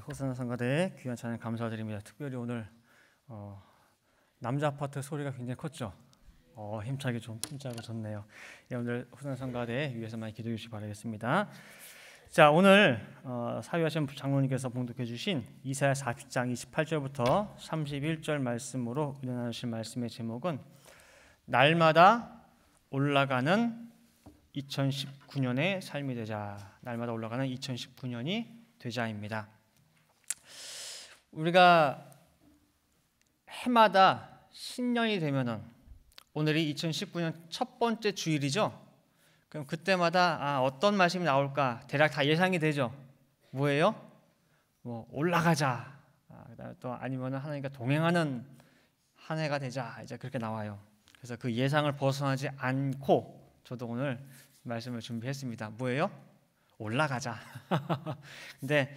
우리 호산나 상가대에 귀한 찬양 감사드립니다. 특별히 오늘 어, 남자 아파트 소리가 굉장히 컸죠. 어, 힘차게 좀 힘차고 좋네요. 예, 오늘 호산나 상가대 위해서 많이 기도해 주시기 바라겠습니다. 자 오늘 어, 사유하신 장로님께서 봉독해 주신 이사야 40장 28절부터 31절 말씀으로 은혜 나누실 말씀의 제목은 날마다 올라가는 2019년의 삶이 되자 날마다 올라가는 2019년이 되자입니다. 우리가 해마다 신년이 되면은 오늘이 2019년 첫 번째 주일이죠. 그럼 그때마다 아, 어떤 말씀이 나올까 대략 다 예상이 되죠. 뭐예요? 뭐 올라가자. 아, 또 아니면 하나님과 동행하는 한 해가 되자 이제 그렇게 나와요. 그래서 그 예상을 벗어나지 않고 저도 오늘 말씀을 준비했습니다. 뭐예요? 올라가자. 근데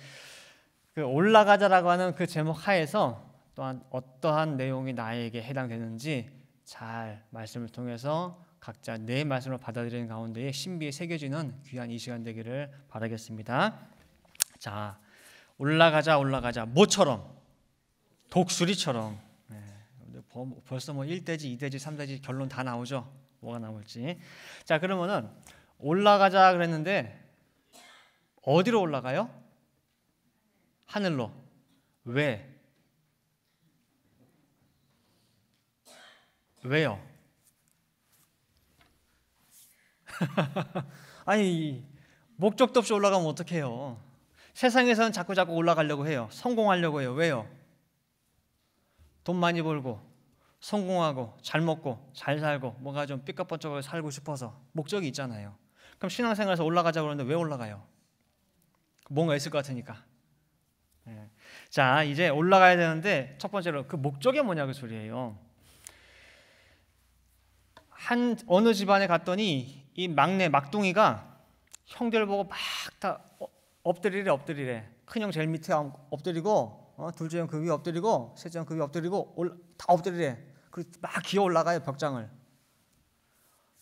그 올라가자라고 하는 그 제목 하에서 또한 어떠한 내용이 나에게 해당되는지 잘 말씀을 통해서 각자 내 말씀을 받아들이는 가운데에 신비에 새겨지는 귀한 이 시간 되기를 바라겠습니다. 자, 올라가자 올라가자 모처럼 독수리처럼 네, 뭐, 뭐 벌써 뭐 1대지 2대지 3대지 결론 다 나오죠. 뭐가 나올지. 자, 그러면은 올라가자 그랬는데 어디로 올라가요? 하늘로. 왜? 왜요? 아니 목적도 없이 올라가면 어떡해요? 세상에서는 자꾸 자꾸 올라가려고 해요. 성공하려고 해요. 왜요? 돈 많이 벌고 성공하고 잘 먹고 잘 살고 뭔가 좀 삐까뻔쩍하게 살고 싶어서 목적이 있잖아요. 그럼 신앙생활에서 올라가자고 그는데왜 올라가요? 뭔가 있을 것 같으니까. 예. 자 이제 올라가야 되는데 첫 번째로 그 목적이 뭐냐 그 소리예요. 한 어느 집안에 갔더니 이 막내 막둥이가 형들 보고 막다 어, 엎드리래 엎드리래. 큰 형 제일 밑에 엎드리고 어, 둘째 형 그 위에 엎드리고 셋째 형 그 위에 엎드리고 올라, 다 엎드리래. 그리고 막 기어 올라가요 벽장을.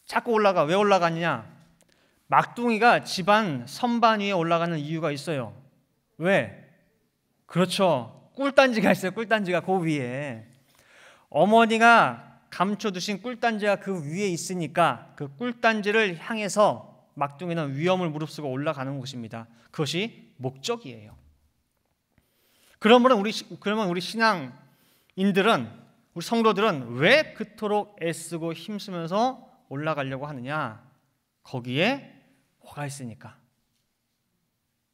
자꾸 올라가 왜 올라가느냐? 막둥이가 집안 선반 위에 올라가는 이유가 있어요. 왜? 그렇죠. 꿀단지가 있어요. 꿀단지가 그 위에. 어머니가 감춰두신 꿀단지가 그 위에 있으니까 그 꿀단지를 향해서 막둥이는 위험을 무릅쓰고 올라가는 것입니다. 그것이 목적이에요. 그러므 우리 그러면 우리 신앙인들은 우리 성도들은 왜 그토록 애쓰고 힘쓰면서 올라가려고 하느냐? 거기에 뭐가 있으니까.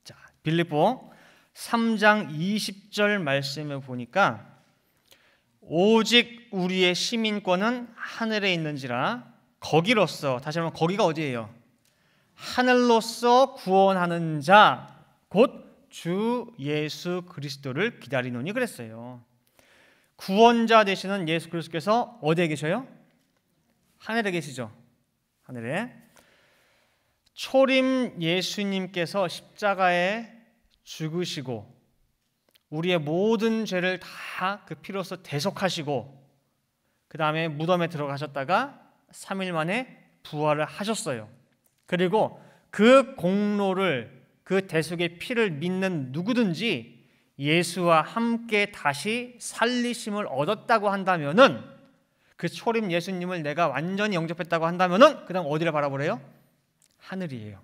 자, 빌립보 3장 20절 말씀을 보니까 오직 우리의 시민권은 하늘에 있는지라 거기로서 다시 한 번 거기가 어디예요? 하늘로서 구원하는 자 곧 주 예수 그리스도를 기다리노니 그랬어요. 구원자 되시는 예수 그리스도께서 어디에 계셔요? 하늘에 계시죠. 하늘에 초림 예수님께서 십자가에 죽으시고 우리의 모든 죄를 다 그 피로써 대속하시고 그 다음에 무덤에 들어가셨다가 3일 만에 부활을 하셨어요. 그리고 그 공로를 그 대속의 피를 믿는 누구든지 예수와 함께 다시 살리심을 얻었다고 한다면은 그 초림 예수님을 내가 완전히 영접했다고 한다면은 그다음 어디를 바라보래요? 하늘이에요.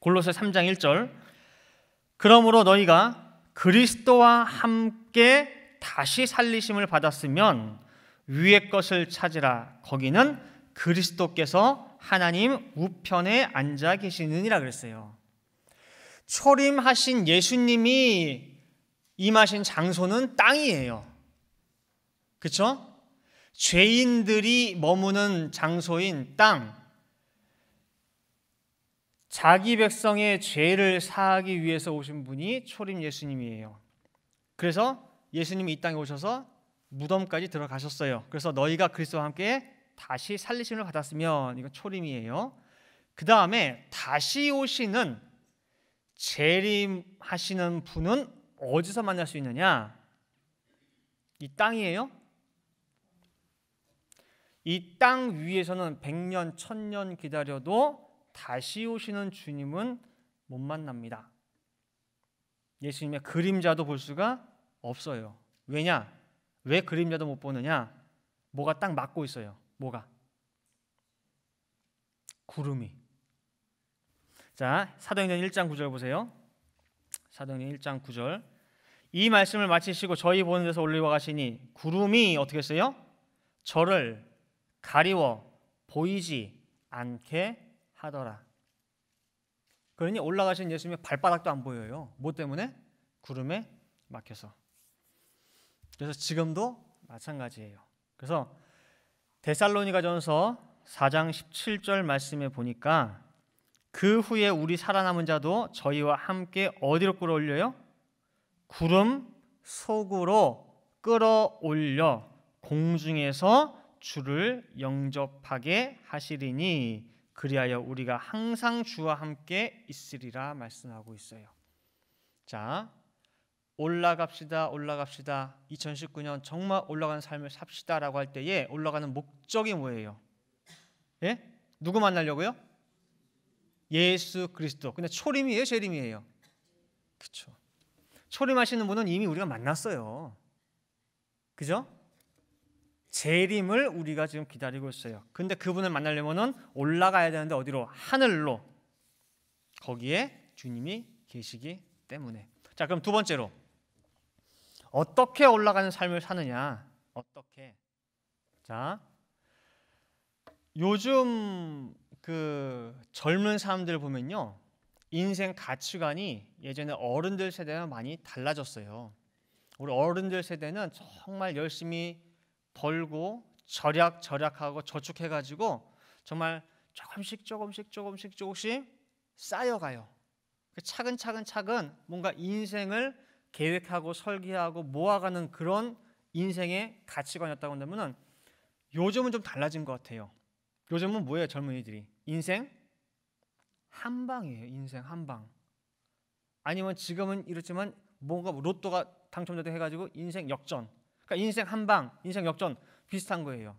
골로새 3장 1절 그러므로 너희가 그리스도와 함께 다시 살리심을 받았으면 위의 것을 찾으라. 거기는 그리스도께서 하나님 우편에 앉아 계시느니라 그랬어요. 초림하신 예수님이 임하신 장소는 땅이에요. 그렇죠? 죄인들이 머무는 장소인 땅. 자기 백성의 죄를 사하기 위해서 오신 분이 초림 예수님이에요. 그래서 예수님이 이 땅에 오셔서 무덤까지 들어가셨어요. 그래서 너희가 그리스도와 함께 다시 살리심을 받았으면 이건 초림이에요. 그 다음에 다시 오시는 재림하시는 분은 어디서 만날 수 있느냐? 이 땅이에요. 이 땅 위에서는 백년천년 기다려도 다시 오시는 주님은 못 만납니다. 예수님의 그림자도 볼 수가 없어요. 왜냐? 왜 그림자도 못 보느냐? 뭐가 딱 막고 있어요. 뭐가? 구름이. 자, 사도행전 1장 9절 보세요. 사도행전 1장 9절. 이 말씀을 마치시고 저희 보는 데서 올리와 가시니 구름이 어떻게 했어요? 저를 가리워 보이지 않게 하더라. 그러니 올라가신 예수님의 발바닥도 안 보여요. 뭐 때문에? 구름에 막혀서. 그래서 지금도 마찬가지예요. 그래서 데살로니가전서 4장 17절 말씀에 보니까 그 후에 우리 살아남은 자도 저희와 함께 어디로 끌어올려요? 구름 속으로 끌어올려 공중에서 주를 영접하게 하시리니 그리하여 우리가 항상 주와 함께 있으리라 말씀하고 있어요. 자, 올라갑시다, 올라갑시다. 2019년 정말 올라가는 삶을 삽시다라고 할 때에 올라가는 목적이 뭐예요? 예? 누구 만나려고요? 예수 그리스도. 근데 초림이에요, 재림이에요. 그렇죠. 초림하시는 분은 이미 우리가 만났어요. 그죠? 재림을 우리가 지금 기다리고 있어요. 근데 그분을 만나려면은 올라가야 되는데 어디로? 하늘로. 거기에 주님이 계시기 때문에. 자, 그럼 두 번째로 어떻게 올라가는 삶을 사느냐? 어떻게? 자. 요즘 그 젊은 사람들 보면요. 인생 가치관이 예전에 어른들 세대와 많이 달라졌어요. 우리 어른들 세대는 정말 열심히 벌고 절약 절약하고 저축해 가지고 정말 조금씩 조금씩 조금씩 조금씩 쌓여가요. 그 차근차근 차근 뭔가 인생을 계획하고 설계하고 모아가는 그런 인생의 가치관이었다고 한다면은 요즘은 좀 달라진 것 같아요. 요즘은 뭐예요 젊은이들이 인생 한 방이에요. 인생 한 방. 아니면 지금은 이렇지만 뭔가 로또가 당첨자도 해가지고 인생 역전. 그러니까 인생 한방, 인생 역전 비슷한 거예요.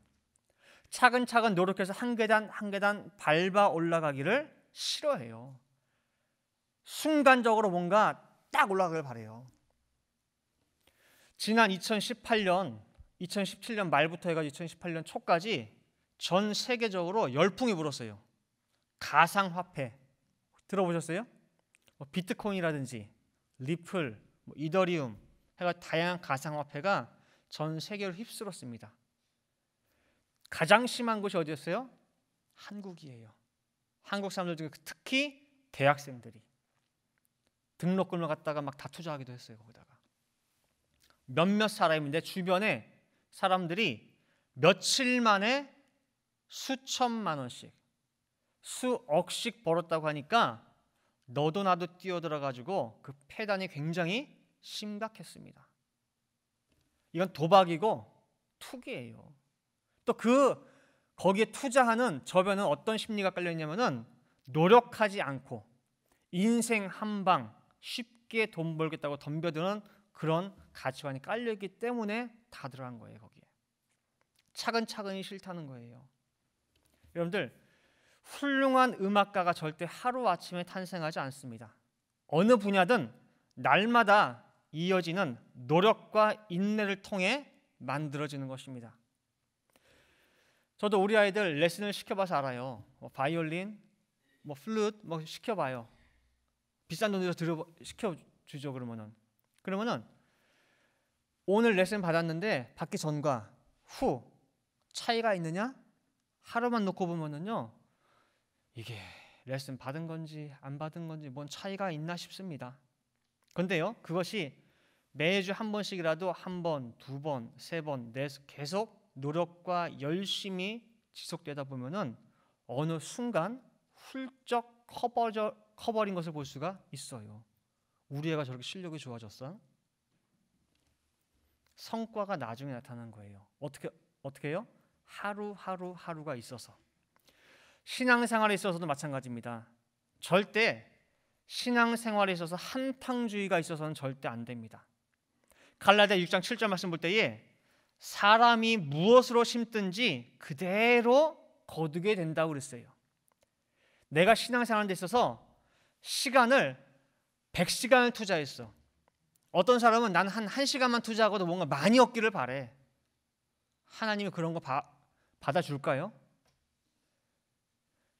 차근차근 노력해서 한 계단 한 계단 밟아 올라가기를 싫어해요. 순간적으로 뭔가 딱 올라가길 바래요. 지난 2018년, 2017년 말부터 해가지고 2018년 초까지 전 세계적으로 열풍이 불었어요. 가상화폐 들어보셨어요? 뭐 비트코인이라든지 리플, 뭐 이더리움 해가 다양한 가상화폐가 전 세계를 휩쓸었습니다. 가장 심한 곳이 어디였어요? 한국이에요. 한국 사람들 중에 특히 대학생들이 등록금을 갖다가 막다 투자하기도 했어요. 거기다가 몇몇 사람인데 주변에 사람들이 며칠 만에 수천만 원씩 수억씩 벌었다고 하니까 너도 나도 뛰어들어 가지고 그 폐단이 굉장히 심각했습니다. 이건 도박이고 투기예요. 또 그 거기에 투자하는 저변은 어떤 심리가 깔려 있냐면은 노력하지 않고 인생 한 방 쉽게 돈 벌겠다고 덤벼드는 그런 가치관이 깔려 있기 때문에 다 들어간 거예요, 거기에. 차근차근히 싫다는 거예요. 여러분들 훌륭한 음악가가 절대 하루아침에 탄생하지 않습니다. 어느 분야든 날마다 이어지는 노력과 인내를 통해 만들어지는 것입니다. 저도 우리 아이들 레슨을 시켜봐서 알아요. 뭐 바이올린, 뭐 플룻, 뭐 시켜봐요. 비싼 돈으로 들어 시켜주죠 그러면은. 그러면은 오늘 레슨 받았는데 받기 전과 후 차이가 있느냐? 하루만 놓고 보면은요 이게 레슨 받은 건지 안 받은 건지 뭔 차이가 있나 싶습니다. 근데요, 그것이 매주 한 번씩이라도 한 번, 두 번, 세 번, 네 계속 노력과 열심히 지속되다 보면은 어느 순간 훌쩍 커버져 커버린 것을 볼 수가 있어요. 우리 애가 저렇게 실력이 좋아졌어? 성과가 나중에 나타난 거예요. 어떻게 어떻게요? 해 하루하루 하루가 있어서 신앙생활에 있어서도 마찬가지입니다. 절대 신앙생활에 있어서 한탕주의가 있어서는 절대 안 됩니다. 갈라디아 6장 7절 말씀 볼 때에 사람이 무엇으로 심든지 그대로 거두게 된다고 그랬어요. 내가 신앙생활에 있어서 시간을 100시간을 투자했어. 어떤 사람은 난 한 1시간만 투자하고도 뭔가 많이 얻기를 바래. 하나님이 그런 거 받아줄까요?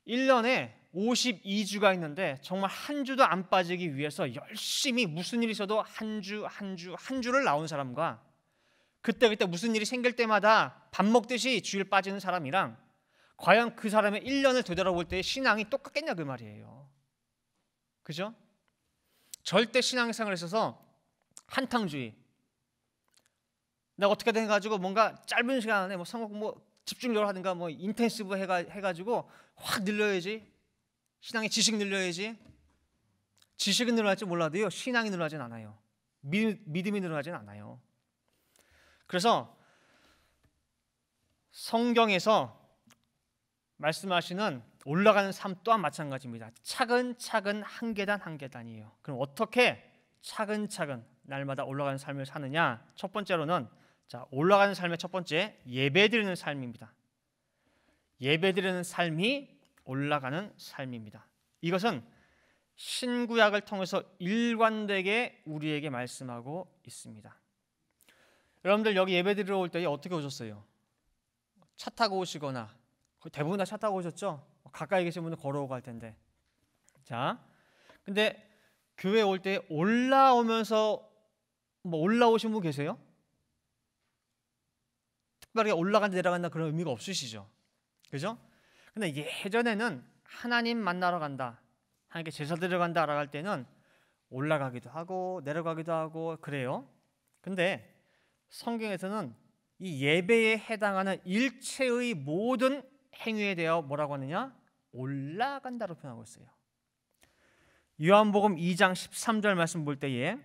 1년에 52주가 있는데 정말 한 주도 안 빠지기 위해서 열심히 무슨 일이 있어도 한 주 한 주한 한한 주를 나온 사람과 그때 그때 무슨 일이 생길 때마다 밥 먹듯이 주일 빠지는 사람이랑 과연 그 사람의 1년을 되돌아볼 때의 신앙이 똑같겠냐 그 말이에요. 그죠? 절대 신앙생활에 있어서 한탕주의. 내가 어떻게 든해 가지고 뭔가 짧은 시간 안에 뭐 성공 뭐 집중적으로 하든가 뭐 인텐시브 해가 해가지고 확 늘려야지 신앙의 지식 늘려야지. 지식은 늘어날지 몰라도요. 신앙이 늘어나진 않아요. 믿음이 늘어나진 않아요. 그래서 성경에서 말씀하시는 올라가는 삶 또한 마찬가지입니다. 차근차근 한 계단 한 계단이에요. 그럼 어떻게 차근차근 날마다 올라가는 삶을 사느냐? 첫 번째로는 자, 올라가는 삶의 첫 번째 예배 드리는 삶입니다. 예배 드리는 삶이 올라가는 삶입니다. 이것은 신구약을 통해서 일관되게 우리에게 말씀하고 있습니다. 여러분들 여기 예배 드리러 올 때 어떻게 오셨어요? 차 타고 오시거나 대부분 다 차 타고 오셨죠? 뭐 가까이 계신 분은 걸어오고 할 텐데. 자, 근데 교회 올 때 올라오면서 뭐 올라오신 분 계세요? 특별히 올라간다 내려간다 그런 의미가 없으시죠? 그죠? 근데 예전에는 하나님 만나러 간다, 하나님께 제사 드려간다라고 할 때는 올라가기도 하고 내려가기도 하고 그래요. 근데 성경에서는 이 예배에 해당하는 일체의 모든 행위에 대하여 뭐라고 하느냐? 올라간다로 표현하고 있어요. 요한복음 2장 13절 말씀 볼 때에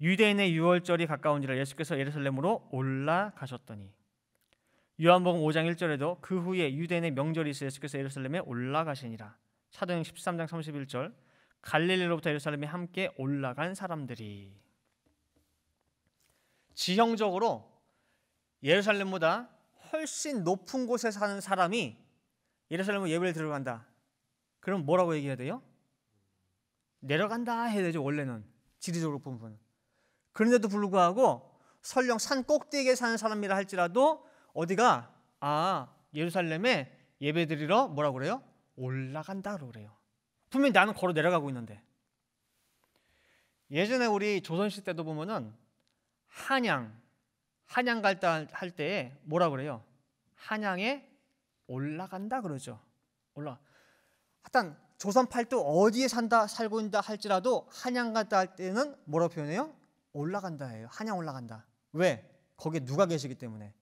유대인의 유월절이 가까운지라 예수께서 예루살렘으로 올라가셨더니 요한복음 5장 1절에도 그 후에 유대인의 명절이 있어 예수께서 예루살렘에 올라가시니라. 사도행 13장 31절 갈릴리로부터 예루살렘에 함께 올라간 사람들이 지형적으로 예루살렘보다 훨씬 높은 곳에 사는 사람이 예루살렘으로 예배를 들어간다. 그럼 뭐라고 얘기해야 돼요? 내려간다 해야 되죠 원래는 지리적으로 보면 그런데도 불구하고 설령 산 꼭대기에 사는 사람이라 할지라도 어디가 아 예루살렘에 예배드리러 뭐라 그래요? 올라간다 그래요. 분명히 나는 걸어 내려가고 있는데 예전에 우리 조선시 때도 보면은 한양 한양 갈 때 할 때 뭐라 그래요? 한양에 올라간다 그러죠. 올라. 하여튼 조선 팔도 어디에 산다 살고 있다 할지라도 한양 갔다 할 때는 뭐라고 표현해요? 올라간다 해요. 한양 올라간다. 왜? 거기에 누가 계시기 때문에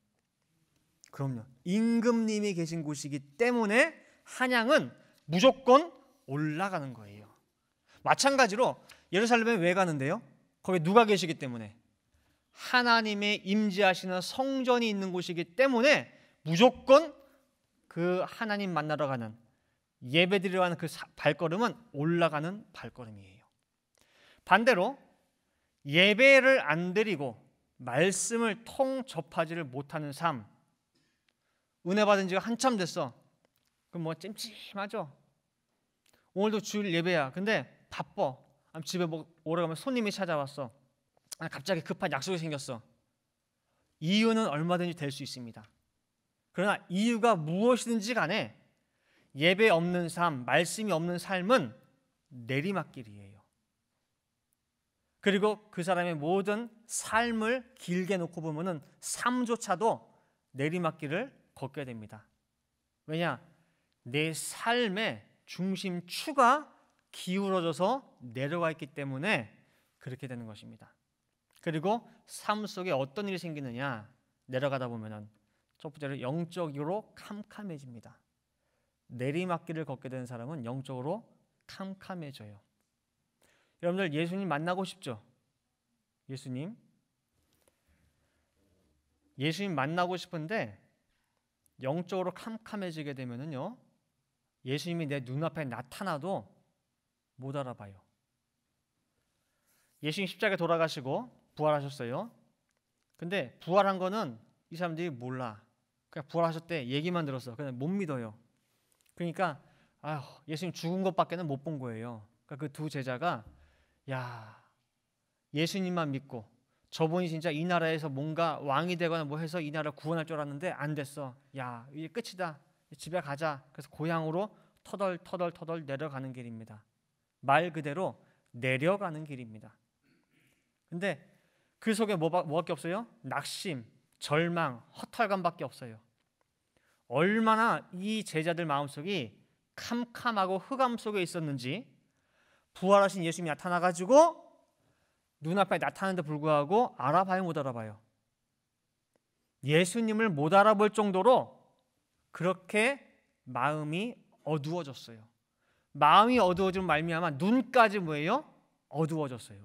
그럼요. 임금님이 계신 곳이기 때문에 한양은 무조건 올라가는 거예요. 마찬가지로 예루살렘에 왜 가는데요? 거기 누가 계시기 때문에 하나님의 임재하시는 성전이 있는 곳이기 때문에 무조건 그 하나님 만나러 가는 예배드리러 가는 그 발걸음은 올라가는 발걸음이에요. 반대로 예배를 안 드리고 말씀을 통 접하지를 못하는 삶 은혜 받은 지가 한참 됐어. 그럼 뭐 찜찜하죠. 오늘도 주일 예배야. 근데 바빠. 집에 뭐 오래가면 손님이 찾아왔어. 아, 갑자기 급한 약속이 생겼어. 이유는 얼마든지 될 수 있습니다. 그러나 이유가 무엇이든지 간에 예배 없는 삶, 말씀이 없는 삶은 내리막길이에요. 그리고 그 사람의 모든 삶을 길게 놓고 보면은 삶조차도 내리막길을 걷게 됩니다. 왜냐? 내 삶의 중심추가 기울어져서 내려와 있기 때문에 그렇게 되는 것입니다. 그리고 삶 속에 어떤 일이 생기느냐? 내려가다 보면은 첫 번째로 영적으로 캄캄해집니다. 내리막길을 걷게 되는 사람은 영적으로 캄캄해져요. 여러분들 예수님 만나고 싶죠? 예수님 예수님 만나고 싶은데 영적으로 캄캄해지게 되면은요. 예수님이 내 눈앞에 나타나도 못 알아봐요. 예수님 십자가에 돌아가시고 부활하셨어요. 근데 부활한 거는 이 사람들이 몰라. 그냥 부활하셨대 얘기만 들었어. 그냥 못 믿어요. 그러니까 아휴 예수님 죽은 것밖에는 못 본 거예요. 그러니까 그 제자가 야 예수님만 믿고 저분이 진짜 이 나라에서 뭔가 왕이 되거나 뭐 해서 이 나라 구원할 줄 알았는데 안 됐어. 야, 이게 끝이다. 집에 가자. 그래서 고향으로 터덜 터덜 터덜 내려가는 길입니다. 말 그대로 내려가는 길입니다. 근데 그 속에 뭐, 뭐밖에 없어요? 낙심, 절망, 허탈감밖에 없어요. 얼마나 이 제자들 마음속이 캄캄하고 흑암 속에 있었는지 부활하신 예수님이 나타나 가지고 눈앞에 나타나는데 불구하고 알아봐요 못 알아봐요. 예수님을 못 알아볼 정도로 그렇게 마음이 어두워졌어요. 마음이 어두워진 말미암아 눈까지 뭐예요? 어두워졌어요.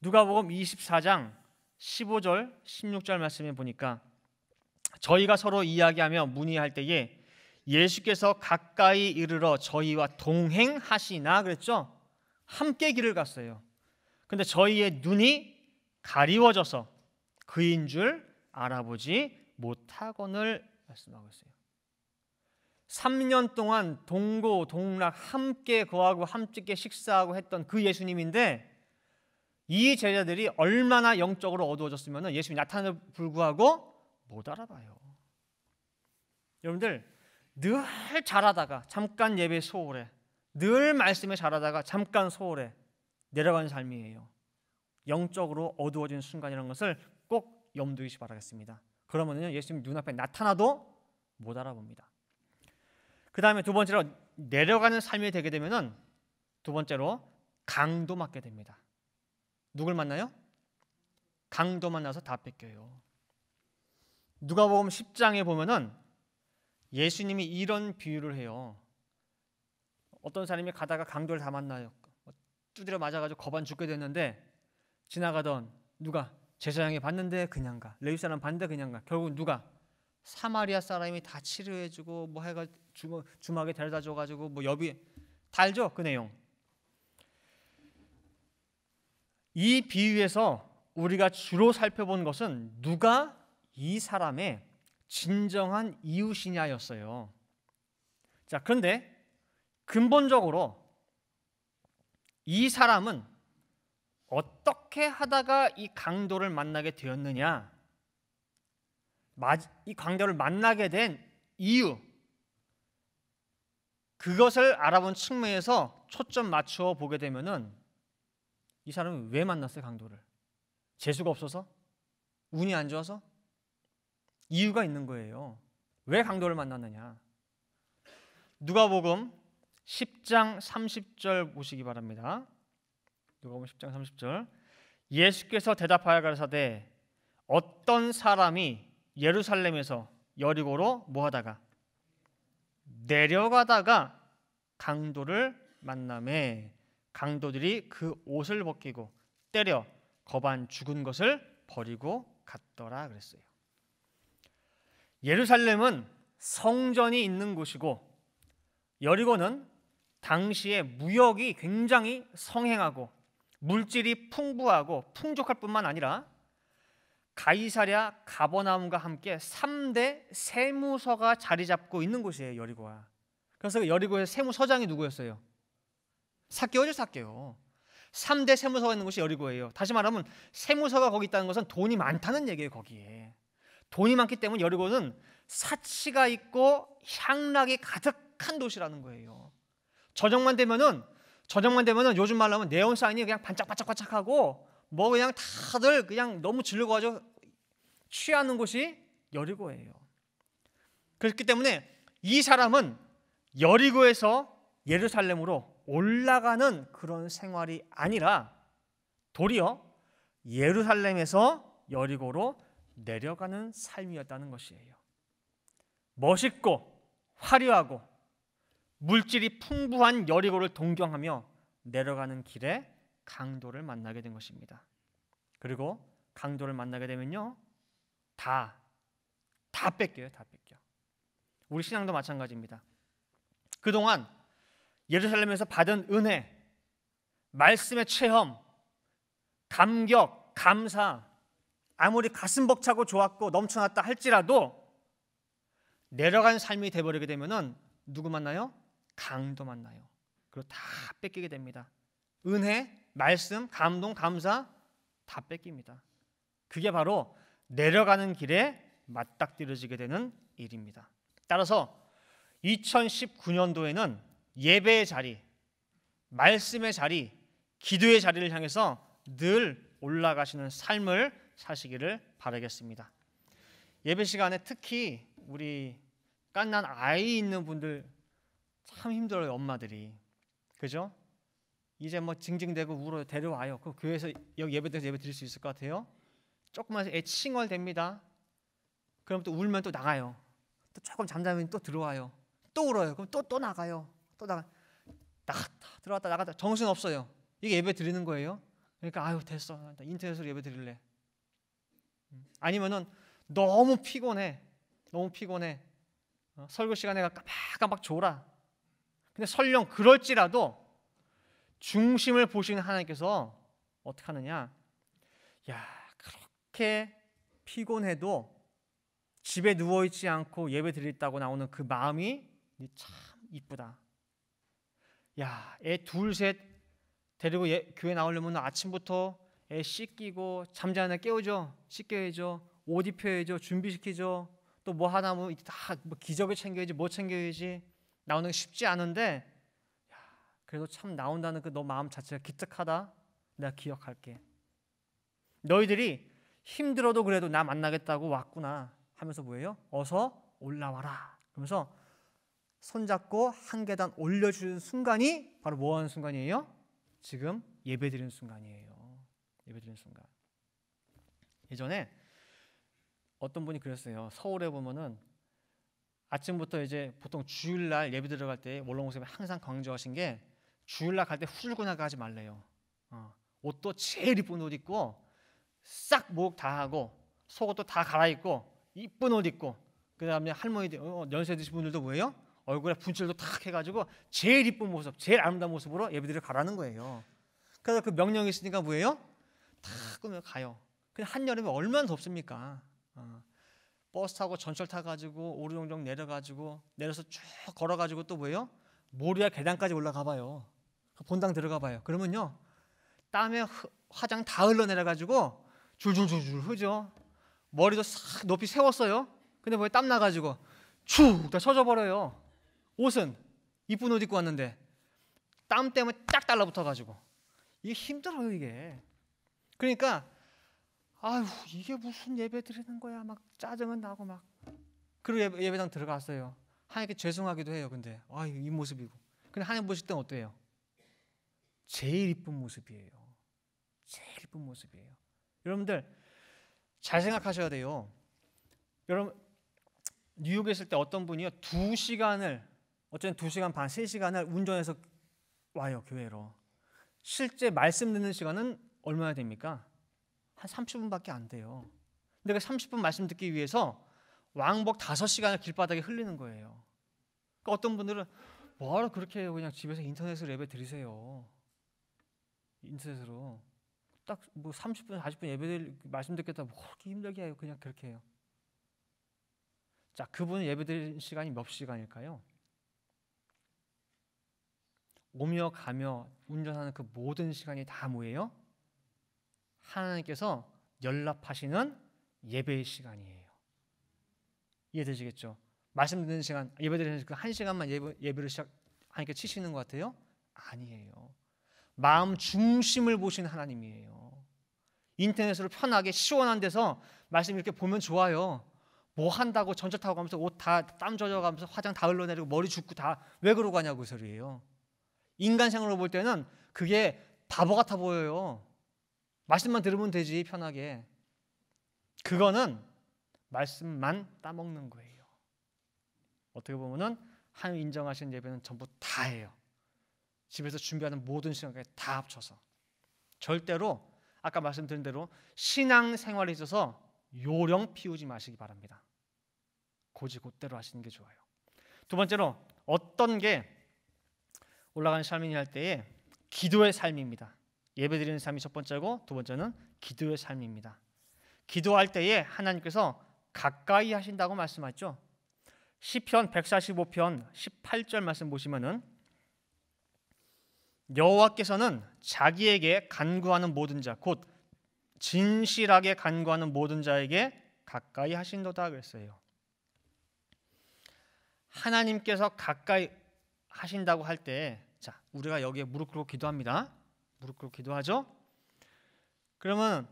누가복음 24장 15절 16절 말씀에 보니까 저희가 서로 이야기하며 문의할 때에 예수께서 가까이 이르러 저희와 동행하시나 그랬죠? 함께 길을 갔어요. 근데 저희의 눈이 가리워져서 그인 줄 알아보지 못하거늘 말씀하고 있어요. 3년 동안 동고 동락 함께 거하고 함께 식사하고 했던 그 예수님인데 이 제자들이 얼마나 영적으로 어두워졌으면 예수님 나타나 불구하고 못 알아봐요. 여러분들 늘 잘하다가 잠깐 예배 소홀해. 늘 말씀에 잘하다가 잠깐 소홀해. 내려가는 삶이에요. 영적으로 어두워지는 순간이라는 것을 꼭 염두에 두시 바라겠습니다. 그러면요 예수님 눈앞에 나타나도 못 알아봅니다. 그 다음에 두 번째로 내려가는 삶이 되게 되면은 두 번째로 강도 맞게 됩니다. 누굴 만나요? 강도 만나서 다 뺏겨요. 누가복음 10장에 보면은 예수님이 이런 비유를 해요. 어떤 사람이 가다가 강도를 다 만나요. 두드려 맞아가지고 거반 죽게 됐는데 지나가던 누가 제사장이 봤는데 그냥 가 레위 사람 봤는데 그냥 가 결국 누가 사마리아 사람이 다 치료해주고 뭐 해가 주먹, 주막에 데려다 줘가지고 뭐 여비 다 알죠 그 내용 이 비유에서 우리가 주로 살펴본 것은 누가 이 사람의 진정한 이웃이냐였어요 자 그런데 근본적으로 이 사람은 어떻게 하다가 이 강도를 만나게 되었느냐? 이 강도를 만나게 된 이유 그것을 알아본 측면에서 초점 맞추어 보게 되면은 이 사람은 왜 만났어요 강도를? 재수가 없어서? 운이 안 좋아서? 이유가 있는 거예요. 왜 강도를 만났느냐? 누가복음 10장 30절 보시기 바랍니다. 누가복음 10장 30절. 예수께서 대답하여 가라사대 어떤 사람이 예루살렘에서 여리고로 뭐하다가 내려가다가 강도를 만남에 강도들이 그 옷을 벗기고 때려 거반 죽은 것을 버리고 갔더라 그랬어요. 예루살렘은 성전이 있는 곳이고 여리고는 당시에 무역이 굉장히 성행하고 물질이 풍부하고 풍족할 뿐만 아니라 가이사랴 가버나움과 함께 3대 세무서가 자리 잡고 있는 곳이에요 여리고가 그래서 그 여리고의 세무서장이 누구였어요? 사케오죠사케오 3대 세무서가 있는 곳이 여리고예요 다시 말하면 세무서가 거기 있다는 것은 돈이 많다는 얘기예요 거기에 돈이 많기 때문에 여리고는 사치가 있고 향락이 가득한 도시라는 거예요 저녁만 되면은 저녁만 되면은 요즘 말로 하면 네온 사인이 그냥 반짝반짝반짝하고 뭐 그냥 다들 그냥 너무 즐거워져지 취하는 곳이 여리고예요. 그렇기 때문에 이 사람은 여리고에서 예루살렘으로 올라가는 그런 생활이 아니라 도리어 예루살렘에서 여리고로 내려가는 삶이었다는 것이에요. 멋있고 화려하고 물질이 풍부한 여리고를 동경하며 내려가는 길에 강도를 만나게 된 것입니다. 그리고 강도를 만나게 되면요. 다 다 뺏겨요. 다 뺏겨. 우리 신앙도 마찬가지입니다. 그동안 예루살렘에서 받은 은혜, 말씀의 체험, 감격, 감사 아무리 가슴 벅차고 좋았고 넘쳐났다 할지라도 내려간 삶이 돼버리게 되면 누구 만나요? 강도 만나요. 그리고 다 뺏기게 됩니다. 은혜, 말씀, 감동, 감사 다 뺏깁니다. 그게 바로 내려가는 길에 맞닥뜨려지게 되는 일입니다. 따라서 2019년도에는 예배의 자리, 말씀의 자리, 기도의 자리를 향해서 늘 올라가시는 삶을 사시기를 바라겠습니다. 예배 시간에 특히 우리 깐난 아이 있는 분들 참 힘들어요 엄마들이 그죠? 이제 뭐 징징대고 울어 데려와요. 그 교회에서 여기 예배드려서 예배 드릴 수 있을 것 같아요. 조금만 애칭얼됩니다 그럼 또 울면 또 나가요. 또 조금 잠자면 또 들어와요. 또 울어요. 그럼 또또 또 나가요. 또 나가 나갔다 들어왔다 나갔다 정신 없어요. 이게 예배 드리는 거예요. 그러니까 아유 됐어 인터넷으로 예배 드릴래. 음. 아니면은 너무 피곤해 너무 피곤해 어? 설교 시간에 깜빡깜빡 졸아 근데 설령 그럴지라도 중심을 보시는 하나님께서 어떻게 하느냐? 야, 그렇게 피곤해도 집에 누워 있지 않고 예배 드리겠다고 나오는 그 마음이 참 이쁘다. 야, 애 둘 셋 데리고 예, 교회 나오려면 아침부터 애 씻기고 잠자는 깨우죠. 씻겨야죠. 옷 입혀야죠. 준비시키죠. 또 뭐 하나 뭐 다 뭐 기저귀 챙겨야지. 뭐 챙겨야지. 나오는 게 쉽지 않은데 야, 그래도 참 나온다는 그 너 마음 자체가 기특하다. 내가 기억할게. 너희들이 힘들어도 그래도 나 만나겠다고 왔구나 하면서 뭐예요? 어서 올라와라. 그러면서 손잡고 한 계단 올려주는 순간이 바로 뭐하는 순간이에요? 지금 예배 드리는 순간이에요. 예배 드리는 순간. 예전에 어떤 분이 그랬어요. 서울에 보면은 아침부터 이제 보통 주일날 예배 들어갈 때 원로 목사님이 항상 강조하신 게 주일날 갈때 후줄근하게 하지 말래요. 어, 옷도 제일 이쁜 옷 입고 싹 목 다 하고 속옷도 다 갈아입고 이쁜 옷 입고 그 다음에 할머니들 어, 어, 연세 드신 분들도 뭐예요? 얼굴에 분칠도 탁 해가지고 제일 이쁜 모습, 제일 아름다운 모습으로 예배들을 가라는 거예요. 그래서 그 명령이 있으니까 뭐예요? 탁 꾸며 가요. 그냥 한여름에 얼마나 덥습니까? 어. 버스 타고 전철 타가지고 오르종종 내려가지고 내려서 쭉 걸어가지고 또 뭐예요? 모리아 계단까지 올라가봐요. 그 본당 들어가봐요. 그러면요 땀에 화장 다 흘러내려가지고 줄줄줄줄 흐죠. 머리도 싹 높이 세웠어요. 근데 뭐에 땀 나가지고 축다 쳐져버려요. 옷은 이쁜 옷 입고 왔는데 땀 때문에 딱 달라붙어가지고 이게 힘들어요 이게. 그러니까 아휴 이게 무슨 예배 드리는 거야 막 짜증은 나고 막 그리고 예배, 당 들어갔어요 하나님께 죄송하기도 해요 근데 아 이 모습이고 근데 하나님 보실 땐 어때요? 제일 이쁜 모습이에요 제일 이쁜 모습이에요 여러분들 잘 생각하셔야 돼요 여러분 뉴욕에 있을 때 어떤 분이요 두 시간을 어쨌든 두 시간 반세 시간을 운전해서 와요 교회로 실제 말씀 듣는 시간은 얼마나 됩니까? 한 30분밖에 안 돼요. 근데 30분 그 말씀 듣기 위해서 왕복 5시간을 길바닥에 흘리는 거예요. 그러니까 어떤 분들은 뭐하러 그렇게 그냥 집에서 인터넷으로 예배 드리세요. 인터넷으로 딱 뭐 30분 40분 예배 말씀 듣겠다 뭐 그렇게 힘들게 해요. 그냥 그렇게 해요. 자, 그분 예배 드릴 시간이 몇 시간일까요? 오며 가며 운전하는 그 모든 시간이 다 뭐예요? 하나님께서 연락하시는 예배의 시간이에요. 이해되시겠죠? 말씀 듣는 시간, 예배 드리는 그한 시간만 예배, 예배를 시작 하니까 치시는 것 같아요? 아니에요. 마음 중심을 보신 하나님이에요. 인터넷으로 편하게 시원한 데서 말씀 이렇게 보면 좋아요. 뭐 한다고 전철 타고 가면서 옷 다 땀 젖어가면서 화장 다 흘러내리고 머리 죽고 다 왜 그러고 가냐고 그 소리예요. 인간생으로 볼 때는 그게 바보 같아 보여요. 말씀만 들으면 되지 편하게. 그거는 말씀만 따먹는 거예요. 어떻게 보면은 하나님 인정하신 예배는 전부 다예요. 집에서 준비하는 모든 시간까지 다 합쳐서 절대로 아까 말씀드린 대로 신앙 생활에 있어서 요령 피우지 마시기 바랍니다. 고지 곧대로 하시는 게 좋아요. 두 번째로 어떤 게 올라간 가 삶이니 할때에 기도의 삶입니다. 예배드리는 삶이 첫 번째고 두 번째는 기도의 삶입니다. 기도할 때에 하나님께서 가까이 하신다고 말씀하죠. 시편 145편 18절 말씀 보시면은 여호와께서는 자기에게 간구하는 모든 자 곧 진실하게 간구하는 모든 자에게 가까이 하신도다 그랬어요. 하나님께서 가까이 하신다고 할때 자, 우리가 여기에 무릎 꿇고 기도합니다. 무릎 꿇고 기도하죠. 그러면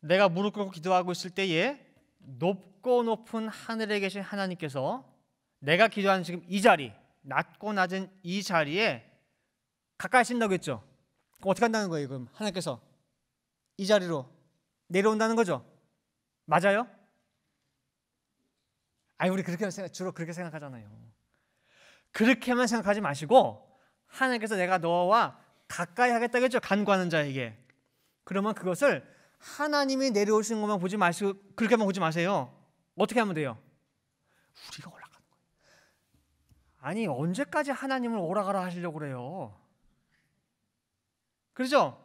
내가 무릎 꿇고 기도하고 있을 때에 높고 높은 하늘에 계신 하나님께서 내가 기도하는 지금 이 자리, 낮고 낮은 이 자리에 가까이 신다고 했죠. 어떻게 한다는 거예요, 그럼 하나님께서 이 자리로 내려온다는 거죠. 맞아요? 아니 우리 그렇게 생각, 주로 그렇게 생각하잖아요. 그렇게만 생각하지 마시고 하나님께서 내가 너와 가까이 하겠다 그죠? 간과하는 자에게. 그러면 그것을 하나님이 내려오시는 것만 보지 마시고 그렇게만 보지 마세요. 어떻게 하면 돼요? 우리가 올라가는 거예요. 아니 언제까지 하나님을 오라가라 하시려고 그래요? 그렇죠?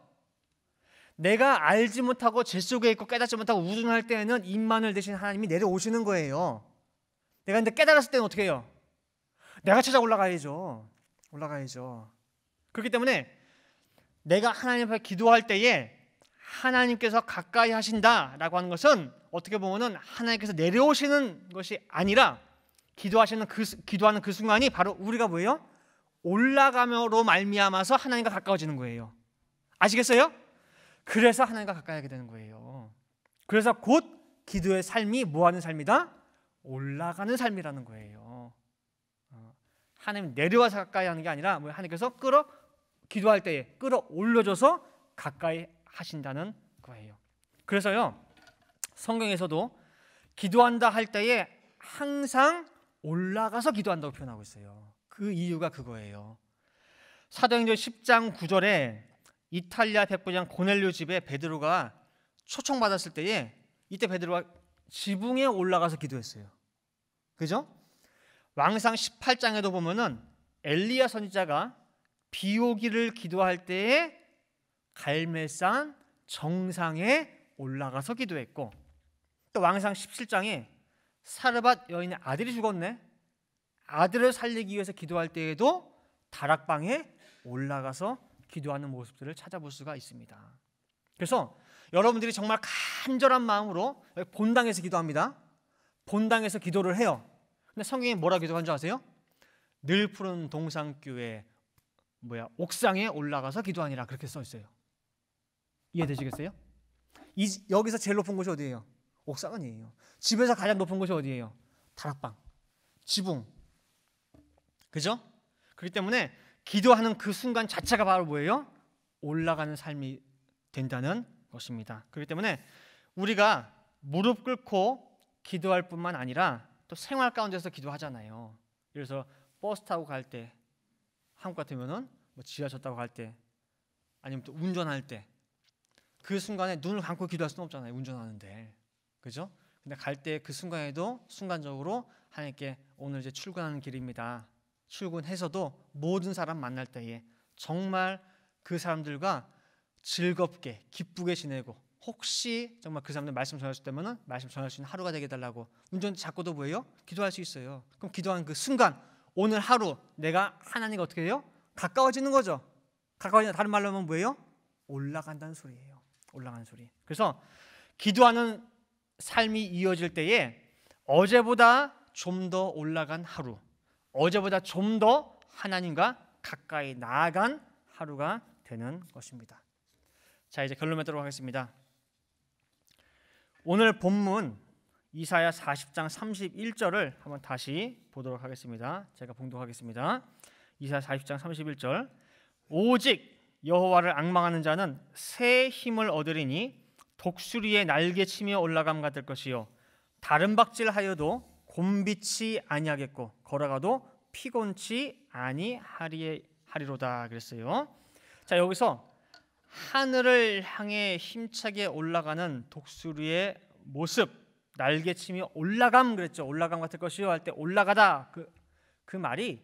내가 알지 못하고 죄 속에 있고 깨닫지 못하고 우둔할 때에는 인만을 대신 하나님이 내려오시는 거예요. 내가 근데 깨달았을 때는 어떻게 해요? 내가 찾아 올라가야죠. 올라가야죠. 그렇기 때문에 내가 하나님 앞에 기도할 때에 하나님께서 가까이 하신다라고 하는 것은 어떻게 보면은 하나님께서 내려오시는 것이 아니라 기도하시는 그 기도하는 그 순간이 바로 우리가 뭐예요? 올라가며로 말미암아서 하나님과 가까워지는 거예요. 아시겠어요? 그래서 하나님과 가까이 하게 되는 거예요. 그래서 곧 기도의 삶이 뭐 하는 삶이다? 올라가는 삶이라는 거예요. 어, 하나님 내려와서 가까이 하는 게 아니라 뭐 하나님께서 끌어 기도할 때에 끌어올려줘서 가까이 하신다는 거예요. 그래서요 성경에서도 기도한다 할 때에 항상 올라가서 기도한다고 표현하고 있어요. 그 이유가 그거예요. 사도행전 10장 9절에 이탈리아 백부장 고넬료 집에 베드로가 초청받았을 때에 이때 베드로가 지붕에 올라가서 기도했어요. 그죠? 왕상 18장에도 보면은 엘리야 선지자가 비 오기를 기도할 때에 갈멜산 정상에 올라가서 기도했고 또 왕상 17장에 사르밧 여인의 아들이 죽었네 아들을 살리기 위해서 기도할 때에도 다락방에 올라가서 기도하는 모습들을 찾아볼 수가 있습니다 그래서 여러분들이 정말 간절한 마음으로 본당에서 기도합니다 본당에서 기도를 해요 근데 성경이 뭐라 고 기도한 줄 아세요? 늘 푸른 동상교회 뭐야 옥상에 올라가서 기도하니라 그렇게 써 있어요. 이해되시겠어요? 이, 여기서 제일 높은 곳이 어디예요? 옥상 아니에요. 집에서 가장 높은 곳이 어디예요? 다락방, 지붕. 그죠? 그렇기 때문에 기도하는 그 순간 자체가 바로 뭐예요? 올라가는 삶이 된다는 것입니다. 그렇기 때문에 우리가 무릎 꿇고 기도할 뿐만 아니라 또 생활 가운데서 기도하잖아요. 그래서 버스 타고 갈때 한국 같으면은 뭐 지하쳤다고 갈 때, 아니면 또 운전할 때, 그 순간에 눈을 감고 기도할 수는 없잖아요. 운전하는데, 그죠? 근데 갈 때 그 순간에도 순간적으로 하나님께 오늘 이제 출근하는 길입니다. 출근해서도 모든 사람 만날 때에 정말 그 사람들과 즐겁게 기쁘게 지내고 혹시 정말 그 사람들 말씀 전할 수 있다면은 말씀 전할 수 있는 하루가 되게 달라고 운전 잡고도 뭐예요? 기도할 수 있어요. 그럼 기도한 그 순간 오늘 하루 내가 하나님과 어떻게 돼요? 가까워지는 거죠. 가까워지는 다른 말로 하면 뭐예요? 올라간다는 소리예요. 올라가는 소리. 그래서 기도하는 삶이 이어질 때에 어제보다 좀 더 올라간 하루, 어제보다 좀 더 하나님과 가까이 나아간 하루가 되는 것입니다. 자, 이제 결론 맺도록 하겠습니다. 오늘 본문 이사야 40장 31절을 한번 다시 보도록 하겠습니다. 제가 봉독하겠습니다. 이사야 40장 31절 오직 여호와를 악망하는 자는 새 힘을 얻으리니 독수리의 날개 치며 올라감 같을 것이요 다른 박질하여도 곰비치 아니하겠고 걸어가도 피곤치 아니 하리로다 그랬어요. 자 여기서 하늘을 향해 힘차게 올라가는 독수리의 모습 날개침이 올라감 그랬죠. 올라감 같을 것이요 할 때 올라가다 그, 그 말이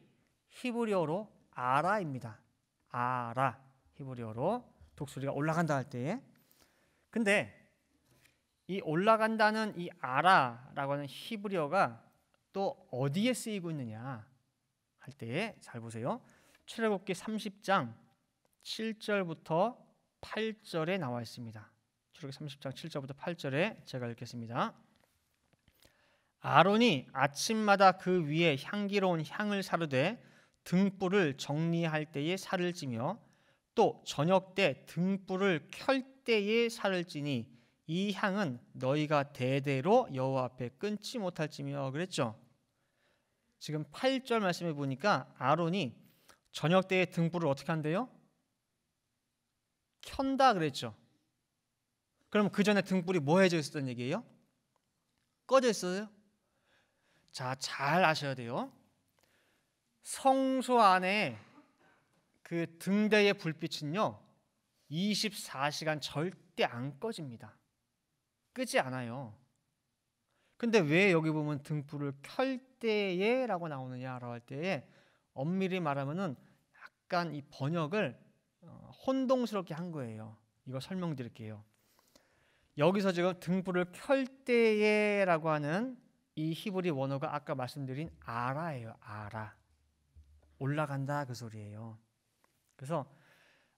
히브리어로 아라입니다. 아라 히브리어로 독수리가 올라간다 할 때에 근데 이 올라간다는 이 아라라고 하는 히브리어가 또 어디에 쓰이고 있느냐 할 때에 잘 보세요. 출애굽기 30장 7절부터 8절에 나와 있습니다. 출애굽기 30장 7절부터 8절에 제가 읽겠습니다. 아론이 아침마다 그 위에 향기로운 향을 사르되 등불을 정리할 때에 살을 찌며 또 저녁 때 등불을 켤 때에 살을 찌니 이 향은 너희가 대대로 여호와 앞에 끊지 못할지며 그랬죠. 지금 8절 말씀해 보니까 아론이 저녁 때에 등불을 어떻게 한대요? 켠다 그랬죠. 그럼 그 전에 등불이 뭐해져 있었던 얘기예요? 꺼져 있어요? 자, 잘 아셔야 돼요. 성소 안에 그 등대의 불빛은요. 24시간 절대 안 꺼집니다. 끄지 않아요. 근데 왜 여기 보면 등불을 켤 때에라고 나오느냐라고 할 때에 엄밀히 말하면은 약간 이 번역을 어, 혼동스럽게 한 거예요. 이거 설명드릴게요. 여기서 지금 등불을 켤 때에라고 하는 이 히브리 원어가 아까 말씀드린 아라예요. 아라. 올라간다 그 소리예요. 그래서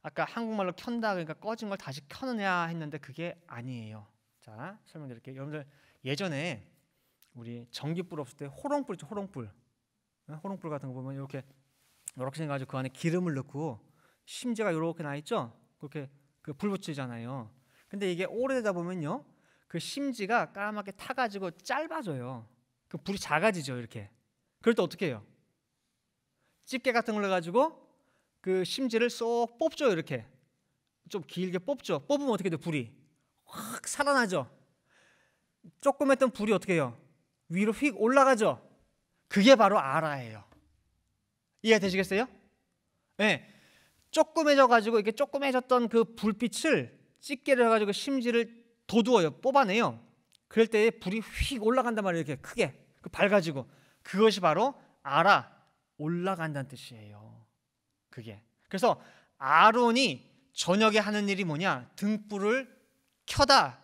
아까 한국말로 켠다 그러니까 꺼진 걸 다시 켜느냐 했는데 그게 아니에요. 자, 설명드릴게요. 여러분들 예전에 우리 전기불 없을 때 호롱불 있죠, 호롱불. 어, 호롱불 같은 거 보면 이렇게 이렇게 생겨가지고 그 안에 기름을 넣고 심지가 이렇게 나 있죠? 그렇게 그 불 붙이잖아요. 근데 이게 오래되다 보면요. 그 심지가 까맣게 타가지고 짧아져요. 그 불이 작아지죠 이렇게. 그럴 때 어떻게 해요? 집게 같은 걸로 가지고 그 심지를 쏙 뽑죠 이렇게. 좀 길게 뽑죠. 뽑으면 어떻게 돼요? 불이 확 살아나죠. 조금 했던 불이 어떻게 해요? 위로 휙 올라가죠. 그게 바로 아라예요. 이해 되시겠어요? 예. 네. 조그매져 가지고 이렇게 조그매졌던 그 불빛을 집게를 해 가지고 심지를 도두어요. 뽑아내요. 그럴 때 불이 휙 올라간단 말이에요. 이렇게 크게 그 밝아지고 그것이 바로 알아 올라간다는 뜻이에요. 그게 그래서 아론이 저녁에 하는 일이 뭐냐 등불을 켜다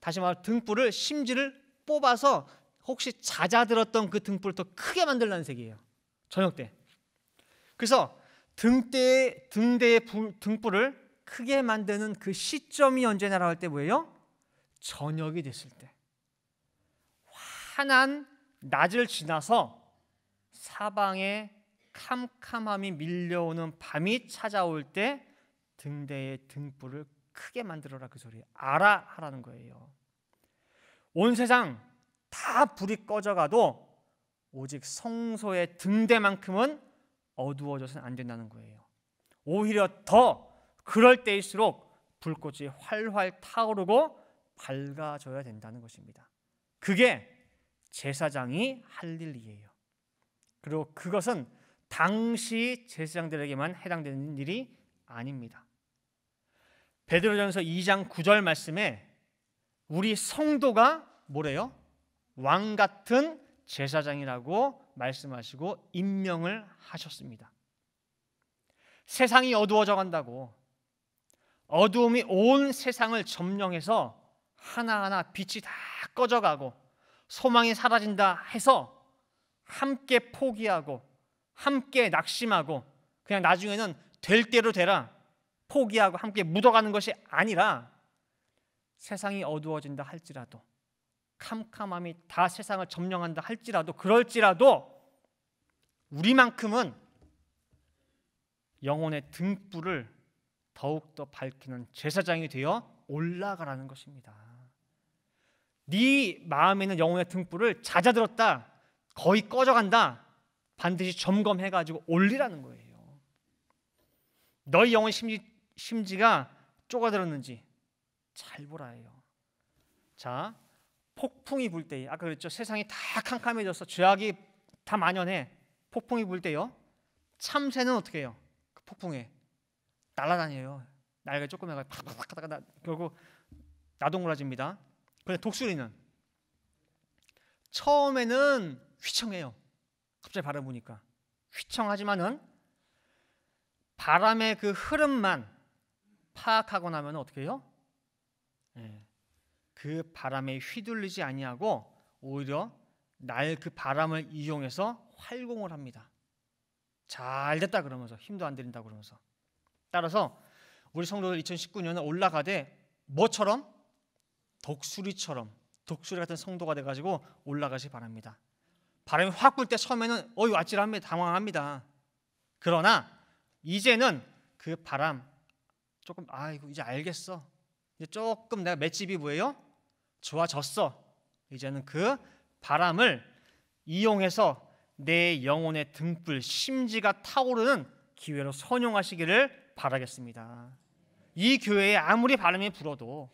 다시 말해 등불을 심지를 뽑아서 혹시 잦아들었던 그 등불을 더 크게 만들라는 색이에요. 저녁 때. 그래서 등대 등대의 불, 등불을 크게 만드는 그 시점이 언제냐라고 할 때 뭐예요? 저녁이 됐을 때 환한 낮을 지나서 사방에 캄캄함이 밀려오는 밤이 찾아올 때 등대의 등불을 크게 만들어라 그 소리 알아 하라는 거예요. 온 세상 다 불이 꺼져가도 오직 성소의 등대만큼은 어두워져서는 안 된다는 거예요. 오히려 더 그럴 때일수록 불꽃이 활활 타오르고 밝아져야 된다는 것입니다. 그게 제사장이 할 일이에요. 그리고 그것은 당시 제사장들에게만 해당되는 일이 아닙니다. 베드로전서 2장 9절 말씀에 우리 성도가 뭐래요? 왕 같은 제사장이라고 말씀하시고 임명을 하셨습니다. 세상이 어두워져 간다고 어두움이 온 세상을 점령해서 하나하나 빛이 다 꺼져가고 소망이 사라진다 해서 함께 포기하고 함께 낙심하고 그냥 나중에는 될 대로 되라 포기하고 함께 묻어가는 것이 아니라 세상이 어두워진다 할지라도 캄캄함이 다 세상을 점령한다 할지라도 그럴지라도 우리만큼은 영혼의 등불을 더욱더 밝히는 제사장이 되어 올라가라는 것입니다. 네 마음에 있는 영혼의 등불을 잦아들었다. 거의 꺼져간다. 반드시 점검해 가지고 올리라는 거예요. 너희 영혼 심지, 심지가 쪼가들었는지 잘 보라예요. 자, 폭풍이 불 때, 아까 그랬죠. 세상이 다 캄캄해져서 죄악이 다 만연해. 폭풍이 불 때요. 참새는 어떻게 해요? 그 폭풍에 날아다녀요. 날개 조금 해가 팍팍팍 하다가 결국 나동그라집니다. 그런데 독수리는 처음에는 휘청해요. 갑자기 바람 부니까 휘청하지만은 바람의 그 흐름만 파악하고 나면 어떻게 해요? 네. 그 바람에 휘둘리지 아니하고 오히려 날 그 바람을 이용해서 활공을 합니다. 잘 됐다 그러면서 힘도 안 들인다 그러면서 따라서 우리 성도들 2 0 1 9년에 올라가되 뭐처럼 독수리처럼 독수리 같은 성도가 돼가지고 올라가시 바랍니다. 바람이 확 불 때 처음에는 어이 아찔합니다, 당황합니다. 그러나 이제는 그 바람 조금 아이고 이제 알겠어. 이제 조금 내가 맷집이 뭐예요? 좋아졌어. 이제는 그 바람을 이용해서 내 영혼의 등불 심지가 타오르는 기회로 선용하시기를 바라겠습니다. 이 교회에 아무리 바람이 불어도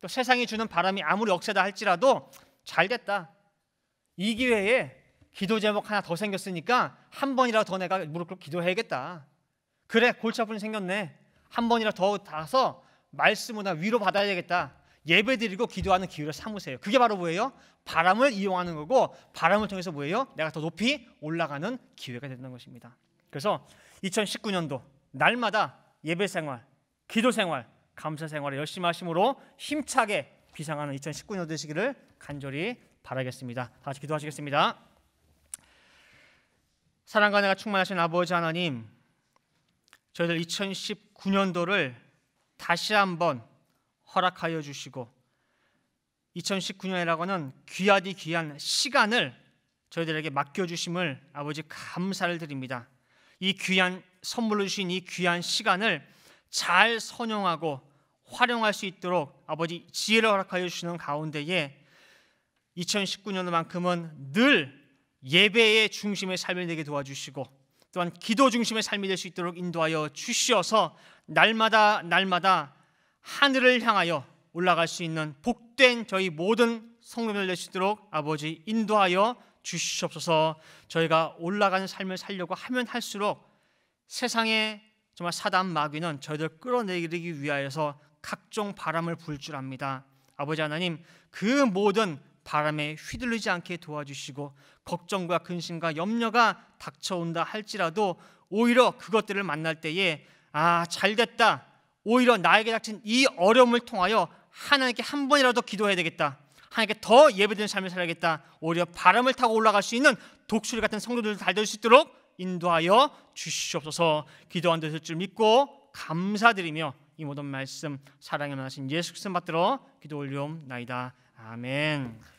또 세상이 주는 바람이 아무리 억세다 할지라도 잘 됐다. 이 기회에 기도 제목 하나 더 생겼으니까 한 번이라도 더 내가 무릎 꿇고 기도해야겠다. 그래 골치 아픈 생겼네. 한 번이라도 더 다서 말씀으로 위로 받아야겠다. 예배 드리고 기도하는 기회를 삼으세요. 그게 바로 뭐예요? 바람을 이용하는 거고 바람을 통해서 뭐예요? 내가 더 높이 올라가는 기회가 된다는 것입니다. 그래서 2019년도 날마다 예배 생활, 기도 생활, 감사 생활을 열심히 하심으로 힘차게 비상하는 2019년 되시기를 간절히 바라겠습니다. 다시 기도하시겠습니다. 사랑과 내가 충만하신 아버지 하나님, 저희들 2019년도를 다시 한번 허락하여 주시고 2019년이라고는 귀하디 귀한 시간을 저희들에게 맡겨 주심을 아버지 감사를 드립니다. 이 귀한 선물로 주신 이 귀한 시간을 잘 선용하고 활용할 수 있도록 아버지 지혜를 허락하여 주시는 가운데에 2019년만큼은 늘 예배의 중심의 삶을 내게 도와주시고 또한 기도 중심의 삶이 될 수 있도록 인도하여 주시어서 날마다 날마다 하늘을 향하여 올라갈 수 있는 복된 저희 모든 성령을 내시도록 아버지 인도하여 주시옵소서 저희가 올라가는 삶을 살려고 하면 할수록 세상에 정말 사단 마귀는 저희들 끌어내기 리 위하여서 각종 바람을 불 줄 압니다. 아버지 하나님 그 모든 바람에 휘둘리지 않게 도와주시고 걱정과 근심과 염려가 닥쳐온다 할지라도 오히려 그것들을 만날 때에 아 잘됐다 오히려 나에게 닥친 이 어려움을 통하여 하나님께 한 번이라도 기도해야 되겠다 하나님께 더 예배드리는 삶을 살아야겠다 오히려 바람을 타고 올라갈 수 있는 독수리 같은 성도들을 달될 수 있도록 인도하여 주시옵소서. 기도한 되을줄 믿고 감사드리며 이 모든 말씀 사랑의 하신 예수 께리도 받들어 기도 올리옵나이다 아멘.